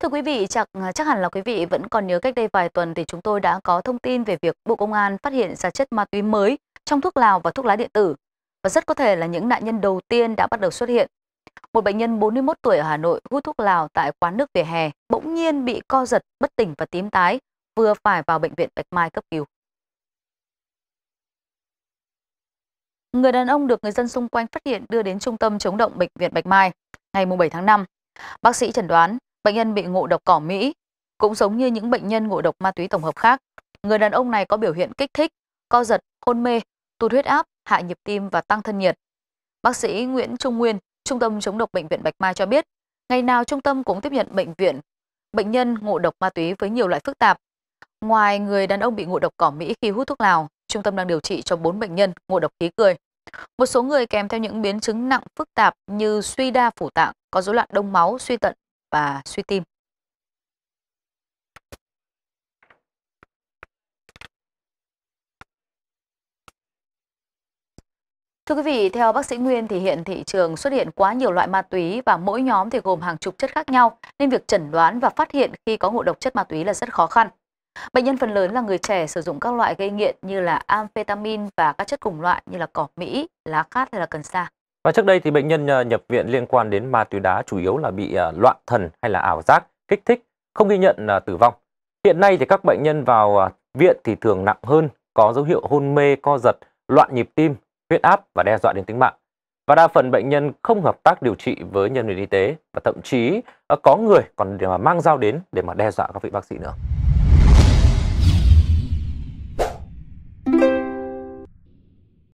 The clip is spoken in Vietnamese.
Thưa quý vị, chắc, à, chắc hẳn là quý vị vẫn còn nhớ cách đây vài tuần thì chúng tôi đã có thông tin về việc Bộ Công an phát hiện ra chất ma túy mới trong thuốc lào và thuốc lá điện tử. Và rất có thể là những nạn nhân đầu tiên đã bắt đầu xuất hiện. Một bệnh nhân 41 tuổi ở Hà Nội hút thuốc lào tại quán nước vỉa hè bỗng nhiên bị co giật, bất tỉnh và tím tái, vừa phải vào bệnh viện Bạch Mai cấp cứu. Người đàn ông được người dân xung quanh phát hiện đưa đến trung tâm chống động bệnh viện Bạch Mai ngày 7 tháng 5. Bác sĩ chẩn đoán Bệnh nhân bị ngộ độc cỏ Mỹ cũng giống như những bệnh nhân ngộ độc ma túy tổng hợp khác. Người đàn ông này có biểu hiện kích thích, co giật, hôn mê, tụt huyết áp, hạ nhịp tim và tăng thân nhiệt. Bác sĩ Nguyễn Trung Nguyên, Trung tâm chống độc bệnh viện Bạch Mai cho biết, ngày nào trung tâm cũng tiếp nhận bệnh viện bệnh nhân ngộ độc ma túy với nhiều loại phức tạp. Ngoài người đàn ông bị ngộ độc cỏ Mỹ khi hút thuốc lào, trung tâm đang điều trị cho 4 bệnh nhân ngộ độc khí cười. Một số người kèm theo những biến chứng nặng phức tạp như suy đa phủ tạng, có rối loạn đông máu, suy thận và suy tim. Thưa quý vị, theo bác sĩ Nguyên thì hiện thị trường xuất hiện quá nhiều loại ma túy và mỗi nhóm thì gồm hàng chục chất khác nhau nên việc chẩn đoán và phát hiện khi có ngộ độc chất ma túy là rất khó khăn. Bệnh nhân phần lớn là người trẻ sử dụng các loại gây nghiện như là amphetamine và các chất cùng loại như là cỏ Mỹ, lá cát hay là cần sa. Và trước đây thì bệnh nhân ờ, nhập viện liên quan đến ma túy đá chủ yếu là bị ờ, loạn thần hay là ảo giác, kích thích, không ghi nhận ờ, tử vong. Hiện nay thì các bệnh nhân vào viện thì thường nặng hơn, có dấu hiệu hôn mê, co giật, loạn nhịp tim, huyết áp và đe dọa đến tính mạng. Và đa phần bệnh nhân không hợp tác điều trị với nhân viên y tế và thậm chí có người còn mang dao đến để mà đe dọa các vị bác sĩ nữa.